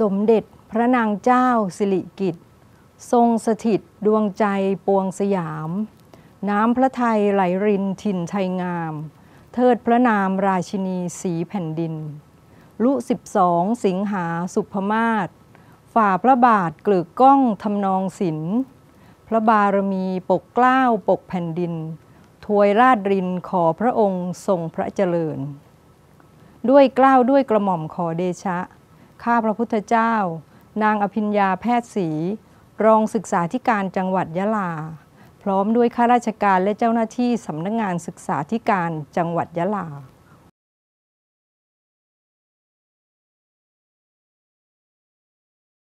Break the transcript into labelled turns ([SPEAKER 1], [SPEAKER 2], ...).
[SPEAKER 1] สมเด็จพระนางเจ้าสิริกิติ์ทรงสถิตดวงใจปวงสยาม น้ำพระไทยไหลรินถิ่นไทยงาม เทิดพระนามราชินีสีแผ่นดิน ลุสสิบองสิงหาสุภมาศฝ่าพระบาทเกลือกก้องทำนองศิลพระบารมีปกเกล้าปกแผ่นดินถวยราดรินขอพระองค์ทรงพระเจริญ ด้วยเกล้าด้วยกระหม่อมขอเดชะข้าพระพุทธเจ้า นางอภิญญาแพทย์ศรีรองศึกษาธิการจังหวัดยะลา พร้อมด้วยข้าราชการและเจ้าหน้าที่ สำนักงงานศึกษาธิการจ
[SPEAKER 2] ังหวัดยะลา